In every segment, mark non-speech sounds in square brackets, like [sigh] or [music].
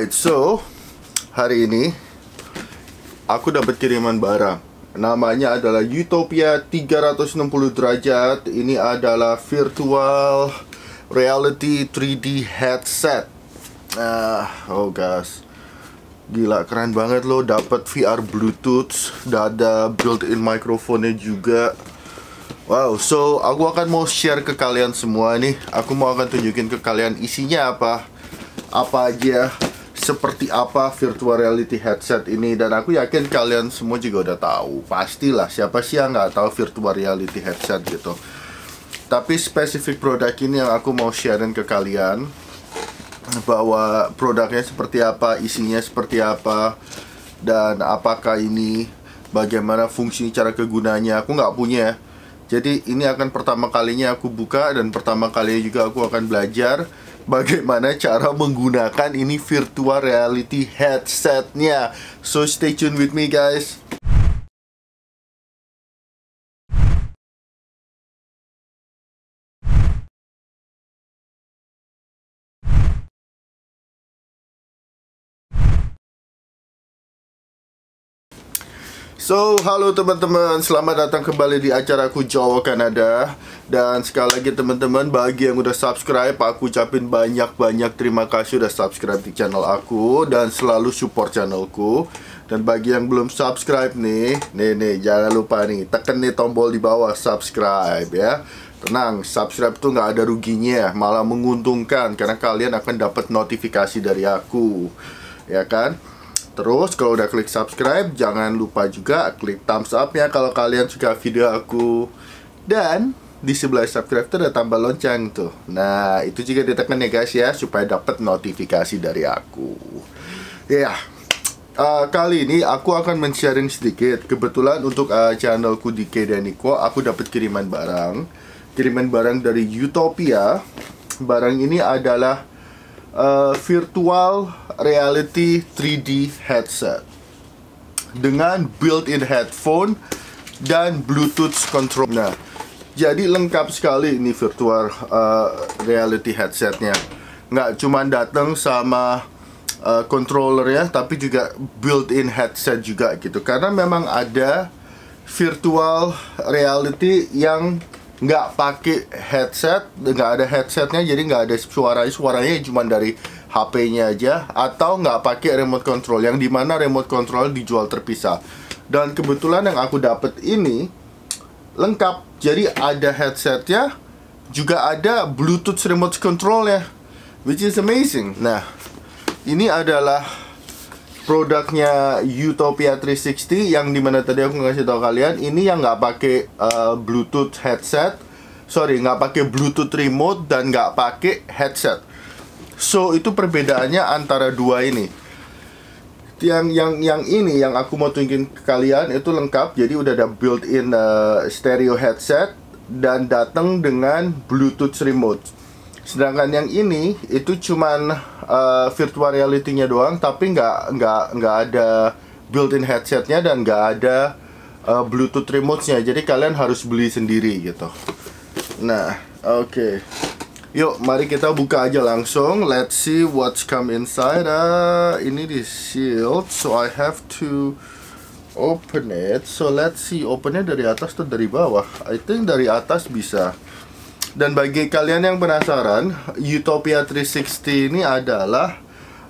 Alright, so hari ini aku dapat kiriman barang. Namanya adalah Utopia 360 derajat. Ini adalah virtual reality 3D headset. Ah, oh guys. Gila keren banget loh dapat VR Bluetooth, udah ada built-in mikrofonnya juga. Wow, so aku akan mau share ke kalian semua nih. Aku mau akan tunjukin ke kalian isinya apa, apa aja seperti apa virtual reality headset ini dan aku yakin kalian semua juga udah tahu pastilah siapa sih yang nggak tahu virtual reality headset gitu tapi spesifik produk ini yang aku mau sharein ke kalian bahwa produknya seperti apa isinya seperti apa dan apakah ini bagaimana fungsi cara kegunaannya aku nggak punya jadi ini akan pertama kalinya aku buka dan pertama kalinya juga aku akan belajar bagaimana cara menggunakan ini virtual reality headsetnya. So stay tune with me guys. So, halo teman-teman, selamat datang kembali di acaraku Jawa Kanada Dan sekali lagi teman-teman, bagi yang udah subscribe, aku ucapin banyak-banyak terima kasih udah subscribe di channel aku Dan selalu support channelku Dan bagi yang belum subscribe nih, nih nih, jangan lupa nih, tekan nih tombol di bawah subscribe ya Tenang, subscribe tuh nggak ada ruginya, malah menguntungkan karena kalian akan dapat notifikasi dari aku, ya kan? Terus kalau udah klik subscribe, jangan lupa juga klik thumbs up ya kalau kalian suka video aku. Dan di sebelah subscribe terus ada tambah lonceng tuh. Nah, itu juga ditekan ya guys ya supaya dapat notifikasi dari aku. Ya. Yeah. Uh, kali ini aku akan men sedikit. Kebetulan untuk uh, channelku di Kedai Niko aku dapat kiriman barang. Kiriman barang dari Utopia. Barang ini adalah uh, virtual reality 3D headset dengan built-in headphone dan Bluetooth control. Nah, jadi lengkap sekali ini virtual uh, reality headsetnya. Nggak cuma datang sama uh, ya, tapi juga built-in headset juga gitu. Karena memang ada virtual reality yang nggak pakai headset, nggak ada headsetnya, jadi nggak ada suaranya, suaranya cuma dari HP-nya aja, atau nggak pakai remote control, yang dimana remote control dijual terpisah. Dan kebetulan yang aku dapat ini lengkap, jadi ada headsetnya, juga ada Bluetooth remote controlnya, which is amazing. Nah, ini adalah produknya Utopia 360 yang dimana tadi aku ngasih tahu kalian ini yang nggak pakai uh, Bluetooth headset sorry nggak pakai Bluetooth remote dan nggak pakai headset so itu perbedaannya antara dua ini yang yang yang ini yang aku mau tunjukin ke kalian itu lengkap jadi udah ada built-in uh, stereo headset dan datang dengan Bluetooth remote sedangkan yang ini itu cuman uh, virtual reality-nya doang tapi nggak nggak nggak ada built-in headsetnya dan nggak ada uh, Bluetooth remote-nya jadi kalian harus beli sendiri gitu nah oke okay. yuk mari kita buka aja langsung let's see what's come inside uh, ini di shield so I have to open it so let's see opennya dari atas atau dari bawah I think dari atas bisa dan bagi kalian yang penasaran, Utopia 360 ini adalah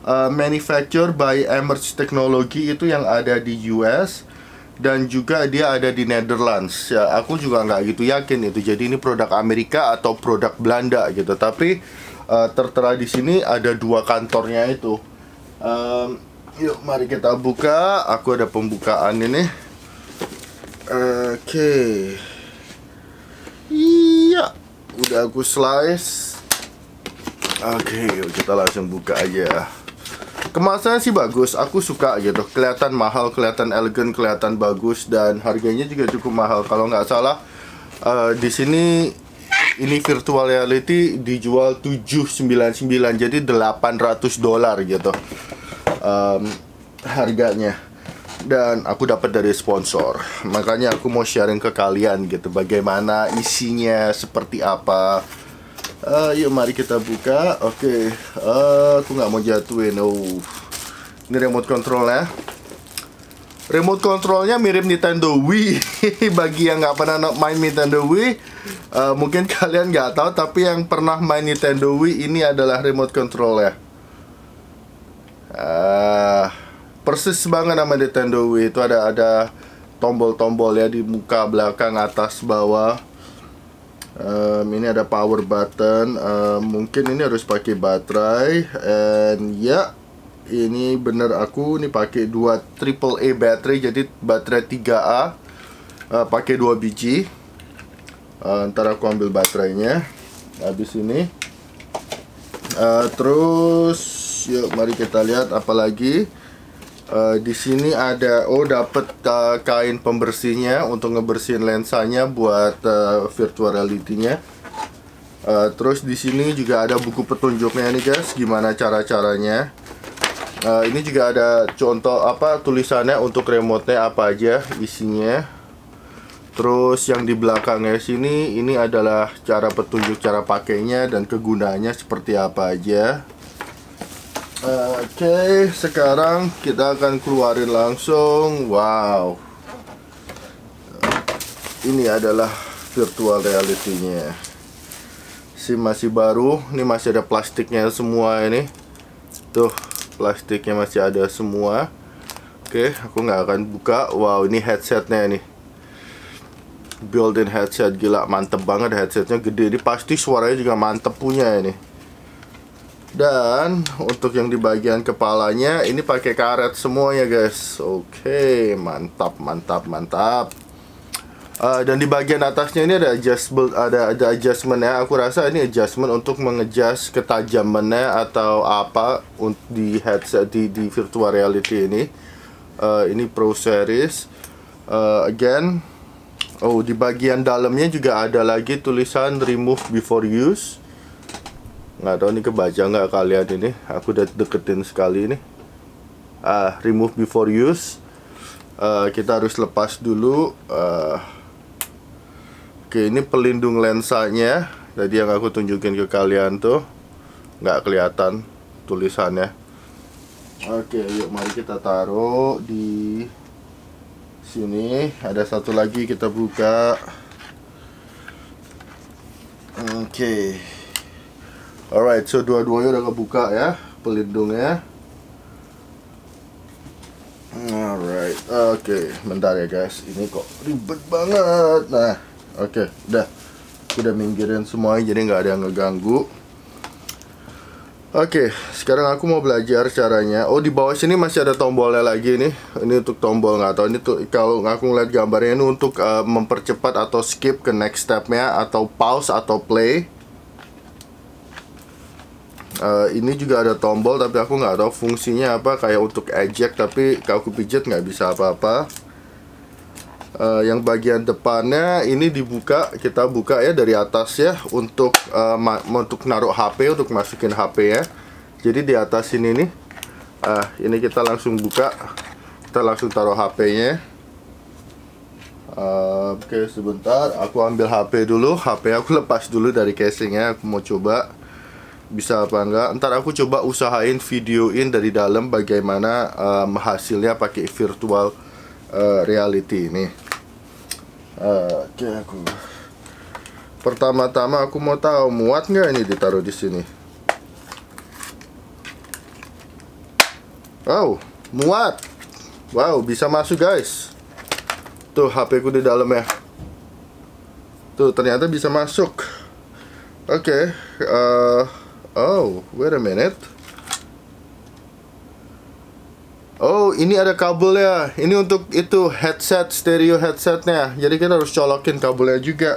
uh, manufacture by Emerge Technology itu yang ada di US dan juga dia ada di Netherlands. Ya, aku juga nggak gitu yakin itu. Jadi ini produk Amerika atau produk Belanda gitu. Tapi uh, tertera di sini ada dua kantornya itu. Um, yuk mari kita buka. Aku ada pembukaan ini. Oke. Okay udah aku slice Oke, okay, kita langsung buka aja Kemasannya sih bagus, aku suka gitu Kelihatan mahal, kelihatan elegan, kelihatan bagus Dan harganya juga cukup mahal Kalau nggak salah, uh, di sini ini virtual reality dijual 799 Jadi 800 dolar gitu um, Harganya dan aku dapat dari sponsor. Makanya aku mau sharing ke kalian gitu bagaimana isinya seperti apa. Uh, yuk mari kita buka. Oke, okay. uh, eh, aku nggak mau jatuhin. Oh, ini remote controlnya. Remote controlnya mirip Nintendo Wii. [laughs] Bagi yang nggak pernah main Nintendo Wii, uh, mungkin kalian nggak tahu. Tapi yang pernah main Nintendo Wii ini adalah remote controlnya. Uh, ah, persis banget sama Nintendo Wii itu ada ada tombol-tombol ya di muka belakang atas bawah um, ini ada power button um, mungkin ini harus pakai baterai and ya yeah, ini bener aku ini pakai dua triple A baterai jadi baterai 3A uh, eh, pakai dua biji uh, ntar aku ambil baterainya habis ini uh, terus yuk mari kita lihat apalagi lagi Uh, di sini ada oh dapat uh, kain pembersihnya untuk ngebersihin lensanya buat uh, virtual reality-nya. Uh, terus di sini juga ada buku petunjuknya nih guys, gimana cara-caranya. Uh, ini juga ada contoh apa tulisannya untuk remote-nya apa aja isinya. Terus yang di belakangnya sini ini adalah cara petunjuk cara pakainya dan kegunaannya seperti apa aja. Oke, okay, sekarang kita akan keluarin langsung. Wow. Ini adalah virtual reality-nya. Si masih baru, ini masih ada plastiknya semua ini. Tuh, plastiknya masih ada semua. Oke, okay, aku nggak akan buka. Wow, ini headsetnya nih. Built-in headset gila, mantep banget headsetnya gede. Ini pasti suaranya juga mantep punya ini. Dan untuk yang di bagian kepalanya ini pakai karet semuanya guys. Oke, okay, mantap, mantap, mantap. Uh, dan di bagian atasnya ini ada adjustable, ada ada adjustment ya. Aku rasa ini adjustment untuk mengejas ketajamannya atau apa di headset di di virtual reality ini. Uh, ini Pro Series. Uh, again, oh di bagian dalamnya juga ada lagi tulisan remove before use nggak tahu ini kebaca nggak kalian ini aku udah deketin sekali ini ah remove before use uh, kita harus lepas dulu uh, oke ini pelindung lensanya tadi yang aku tunjukin ke kalian tuh nggak kelihatan tulisannya Oke, yuk mari kita taruh di sini. Ada satu lagi kita buka. Oke. Okay. Alright, so dua-duanya udah kebuka ya pelindungnya. Alright, oke, okay. bentar ya guys. Ini kok ribet banget. Nah, oke, okay, udah. Udah minggirin semua jadi nggak ada yang ngeganggu. Oke, okay, sekarang aku mau belajar caranya. Oh, di bawah sini masih ada tombolnya lagi nih. Ini untuk tombol nggak tahu. Ini tuh kalau aku ngeliat gambarnya ini untuk uh, mempercepat atau skip ke next stepnya atau pause atau play uh, ini juga ada tombol tapi aku nggak tahu fungsinya apa kayak untuk eject tapi kalau aku pijat nggak bisa apa-apa uh, yang bagian depannya ini dibuka kita buka ya dari atas ya untuk uh, untuk naruh HP untuk masukin HP ya jadi di atas ini nih uh, ini kita langsung buka kita langsung taruh HP-nya uh, oke okay, sebentar aku ambil HP dulu HP aku lepas dulu dari casingnya aku mau coba bisa apa enggak ntar aku coba usahain videoin dari dalam bagaimana um, hasilnya pakai virtual uh, reality ini uh, oke okay, aku pertama-tama aku mau tahu muat nggak ini ditaruh di sini wow muat wow bisa masuk guys tuh HP ku di dalam ya tuh ternyata bisa masuk oke okay, uh, eh, Oh, wait a minute. Oh, ini ada kabelnya. Ini untuk itu headset, stereo headsetnya. Jadi kita harus colokin kabelnya juga.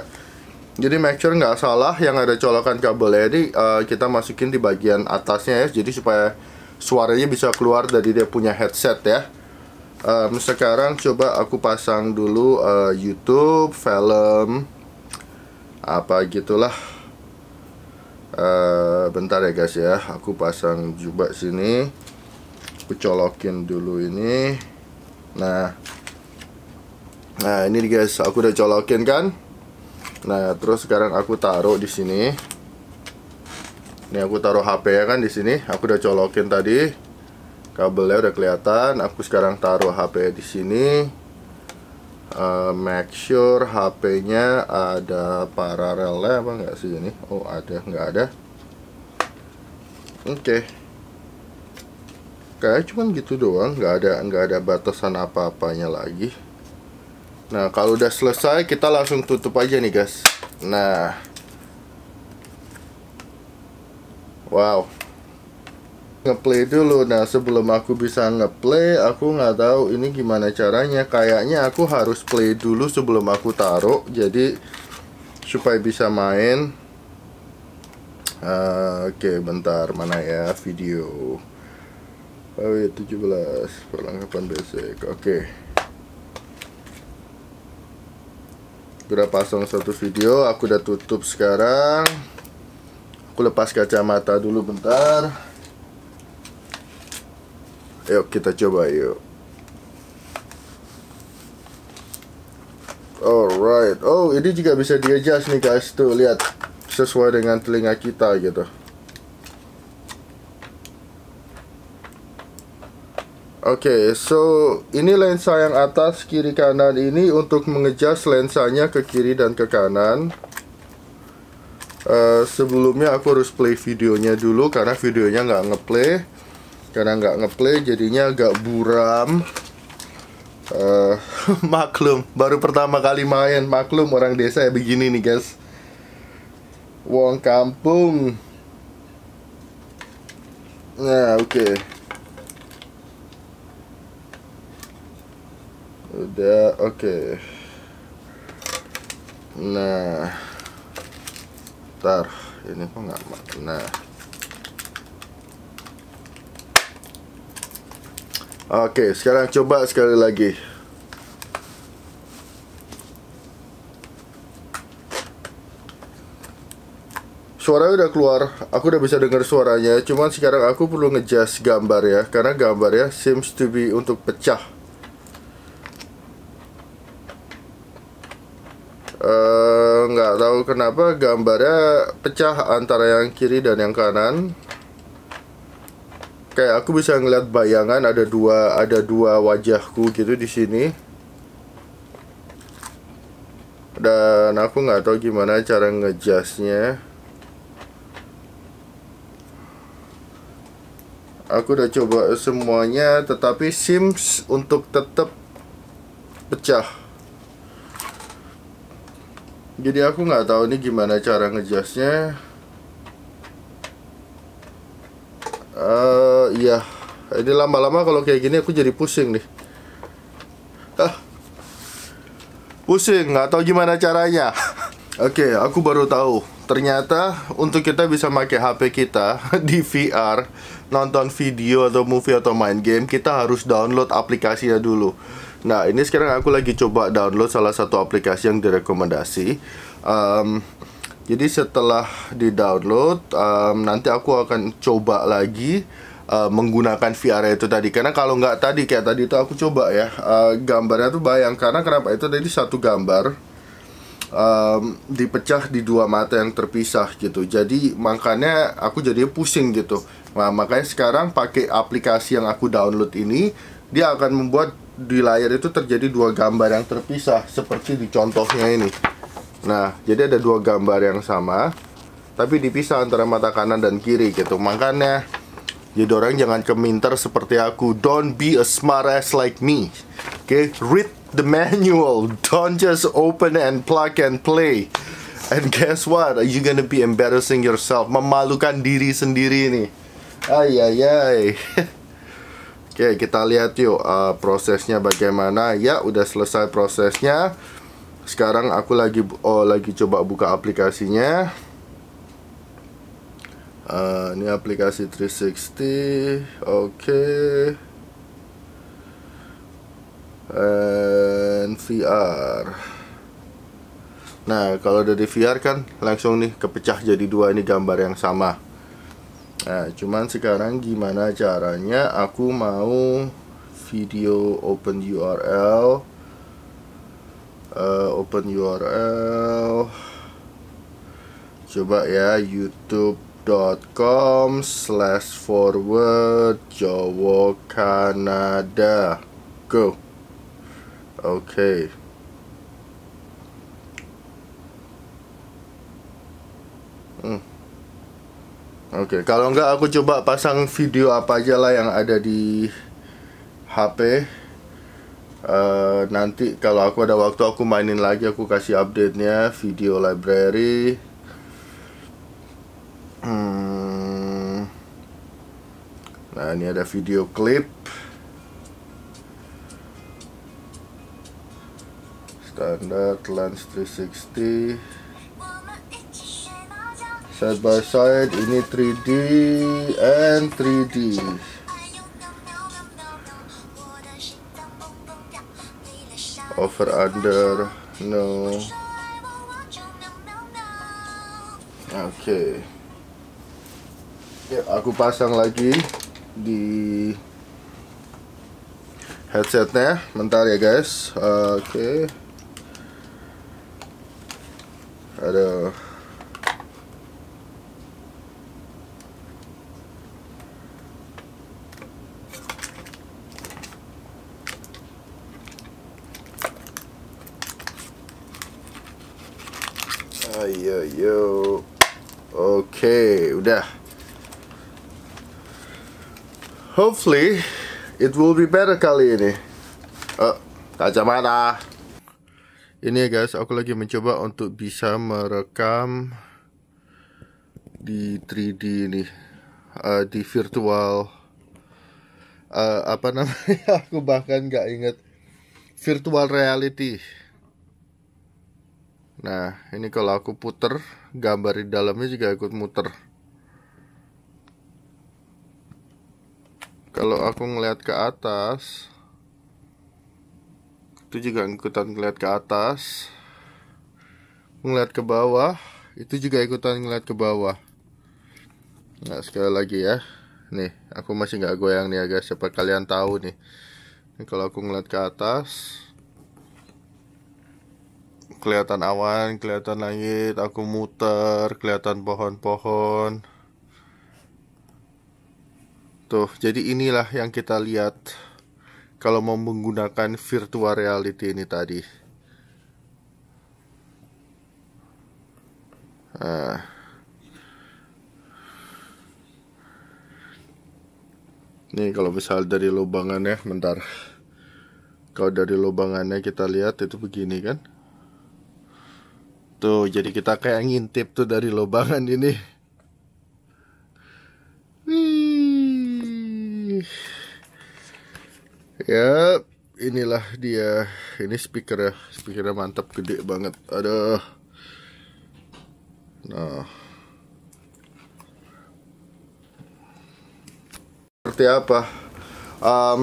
Jadi make sure nggak salah yang ada colokan kabelnya. Jadi uh, kita masukin di bagian atasnya ya. Jadi supaya suaranya bisa keluar dari dia punya headset ya. Um, sekarang coba aku pasang dulu uh, YouTube, film, apa gitulah. Eh, bentar ya guys ya aku pasang jubah sini aku colokin dulu ini nah nah ini guys aku udah colokin kan nah terus sekarang aku taruh di sini ini aku taruh HP ya kan di sini aku udah colokin tadi kabelnya udah kelihatan aku sekarang taruh HP di sini uh, make sure HP-nya ada paralelnya apa nggak sih ini oh ada enggak ada oke okay. kayak cuman gitu doang enggak ada enggak ada batasan apa-apanya lagi nah kalau udah selesai kita langsung tutup aja nih guys nah wow ngeplay dulu nah sebelum aku bisa ngeplay aku nggak tahu ini gimana caranya kayaknya aku harus play dulu sebelum aku taruh jadi supaya bisa main uh, oke okay, bentar mana ya video oh ya 17 perlengkapan basic oke okay. udah pasang satu video aku udah tutup sekarang aku lepas kacamata dulu bentar Yuk kita coba yuk. Alright. Oh, ini juga bisa di adjust nih guys. Tuh lihat sesuai dengan telinga kita gitu. Oke, okay, so ini lensa yang atas kiri kanan ini untuk mengejas lensanya ke kiri dan ke kanan. Uh, sebelumnya aku harus play videonya dulu karena videonya nggak ngeplay karena nggak ngeplay jadinya agak buram uh, [laughs] maklum baru pertama kali main maklum orang desa ya begini nih guys wong kampung nah oke okay. udah oke okay. nah ntar ini kok nggak nah Okey, sekarang coba sekali lagi. Suara udah keluar, aku udah bisa dengar suaranya. Cuman sekarang aku perlu ngejas gambar ya, karena gambar ya seems to be untuk pecah. Eh, nggak tahu kenapa gambarnya pecah antara yang kiri dan yang kanan kayak aku bisa ngeliat bayangan ada dua ada dua wajahku gitu di sini dan aku nggak tahu gimana cara ngejasnya aku udah coba semuanya tetapi sims untuk tetap pecah jadi aku nggak tahu ini gimana cara ngejasnya uh, iya ini lama-lama kalau kayak gini aku jadi pusing nih ah pusing nggak tahu gimana caranya [laughs] oke okay, aku baru tahu ternyata untuk kita bisa pakai HP kita [laughs] di VR nonton video atau movie atau main game kita harus download aplikasinya dulu nah ini sekarang aku lagi coba download salah satu aplikasi yang direkomendasi um, jadi setelah di-download, um, nanti aku akan coba lagi uh, menggunakan VR itu tadi. Karena kalau nggak tadi, kayak tadi itu aku coba ya, uh, gambarnya tuh bayang. Karena kenapa itu tadi satu gambar um, dipecah di dua mata yang terpisah gitu. Jadi makanya aku jadi pusing gitu. Nah makanya sekarang pakai aplikasi yang aku download ini, dia akan membuat di layar itu terjadi dua gambar yang terpisah seperti di contohnya ini. Nah, jadi ada dua gambar yang sama, tapi dipisah antara mata kanan dan kiri gitu. Makanya, jadi orang jangan keminter seperti aku. Don't be a smart ass like me. Oke, okay? read the manual. Don't just open and plug and play. And guess what? You gonna be embarrassing yourself. Memalukan diri sendiri nih. Ay ay ay. Oke, [laughs] okay, kita lihat yuk uh, prosesnya bagaimana. Ya, udah selesai prosesnya sekarang aku lagi oh lagi coba buka aplikasinya uh, ini aplikasi 360 oke okay. and VR nah kalau dari VR kan langsung nih kepecah jadi dua ini gambar yang sama nah cuman sekarang gimana caranya aku mau video open URL uh, open URL coba ya youtube.com slash forward Jawa Kanada go oke okay. hmm. oke okay. kalau enggak aku coba pasang video apa aja lah yang ada di HP Uh, nanti kalau aku ada waktu aku mainin lagi aku kasih update-nya video library hmm. nah ini ada video klip standar lens 360 side by side ini 3D and 3D over under no oke okay. ya aku pasang lagi di headsetnya bentar ya guys oke okay. aduh yo yo. Oke, okay, udah. Hopefully it will be better kali ini. Oh, eh, kacamata. Ini ya guys, aku lagi mencoba untuk bisa merekam di 3D ini uh, di virtual uh, apa namanya? [laughs] aku bahkan nggak inget virtual reality. Nah, ini kalau aku puter, gambar di dalamnya juga ikut muter. Kalau aku ngelihat ke atas, itu juga ikutan ngeliat ke atas. ngeliat ke bawah, itu juga ikutan ngeliat ke bawah. Nah, sekali lagi ya. Nih, aku masih nggak goyang nih ya guys, siapa kalian tahu nih. Ini kalau aku ngeliat ke atas, kelihatan awan, kelihatan langit, aku muter, kelihatan pohon-pohon. Tuh, jadi inilah yang kita lihat kalau mau menggunakan virtual reality ini tadi. Nah. Nih kalau misal dari lubangannya, bentar. Kalau dari lubangannya kita lihat itu begini kan. Tuh, gitu. jadi kita kayak ngintip tuh dari lobangan ini. Wih. Ya, inilah dia. Ini speaker ya. Speakernya mantap, gede banget. Ada, Nah. Seperti apa? Um,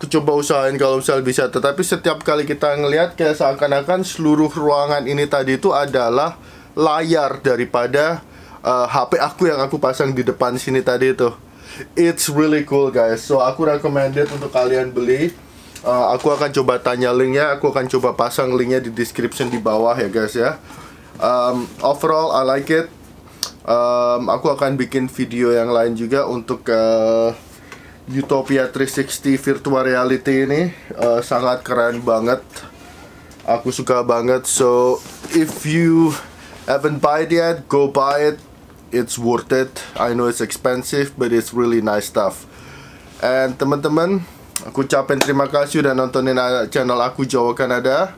coba usahain kalau misal bisa tetapi setiap kali kita ngelihat kayak seakan-akan seluruh ruangan ini tadi itu adalah layar daripada uh, eh, HP aku yang aku pasang di depan sini tadi itu it's really cool guys so aku recommended untuk kalian beli uh, aku akan coba tanya linknya aku akan coba pasang linknya di description di bawah ya guys ya um, overall I like it um, aku akan bikin video yang lain juga untuk uh, Utopia 360 virtual reality ini uh, sangat keren banget. Aku suka banget. So if you haven't buy it yet, go buy it. It's worth it. I know it's expensive, but it's really nice stuff. And teman-teman, aku ucapin terima kasih udah nontonin eh, channel aku Jawa Kanada.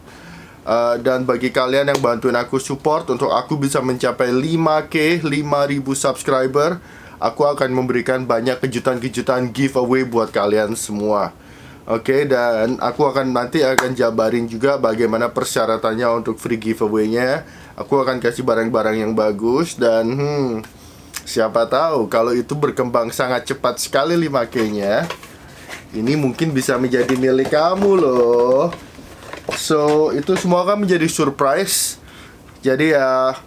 Uh, dan bagi kalian yang bantuin aku support untuk aku bisa mencapai 5k 5000 subscriber aku akan memberikan banyak kejutan-kejutan giveaway buat kalian semua. Oke, okay, dan aku akan nanti akan jabarin juga bagaimana persyaratannya untuk free giveaway-nya. Aku akan kasih barang-barang yang bagus dan hmm, siapa tahu kalau itu berkembang sangat cepat sekali 5K-nya. Ini mungkin bisa menjadi milik kamu loh. So, itu semua akan menjadi surprise. Jadi ya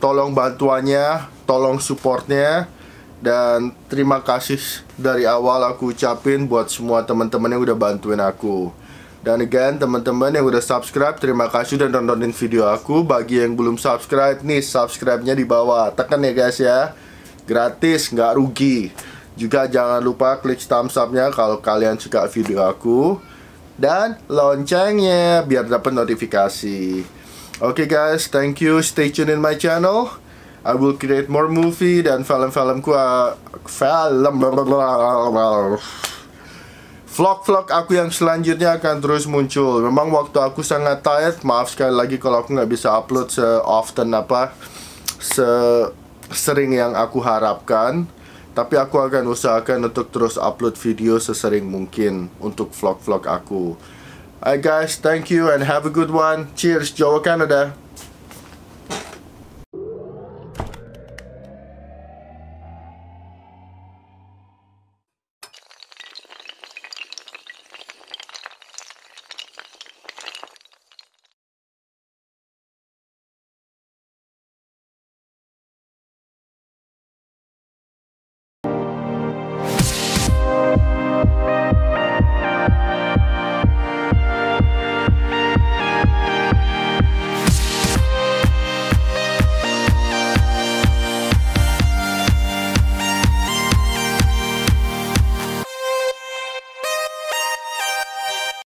tolong bantuannya, tolong supportnya dan terima kasih dari awal aku ucapin buat semua teman-teman yang udah bantuin aku. Dan again, teman-teman yang udah subscribe, terima kasih udah nontonin video aku. Bagi yang belum subscribe, nih subscribe-nya di bawah. Tekan ya guys ya. Gratis, nggak rugi. Juga jangan lupa klik thumbs up-nya kalau kalian suka video aku. Dan loncengnya biar dapat notifikasi. Oke okay guys, thank you. Stay tune in my channel. I will create more movie dan film-filmku film vlog-vlog aku yang selanjutnya akan terus muncul. Memang waktu aku sangat tired. Maaf sekali lagi kalau aku nggak bisa upload se often apa se sering yang aku harapkan. Tapi aku akan usahakan untuk terus upload video sesering mungkin untuk vlog-vlog aku. Alright guys, thank you and have a good one. Cheers, Jawa Canada.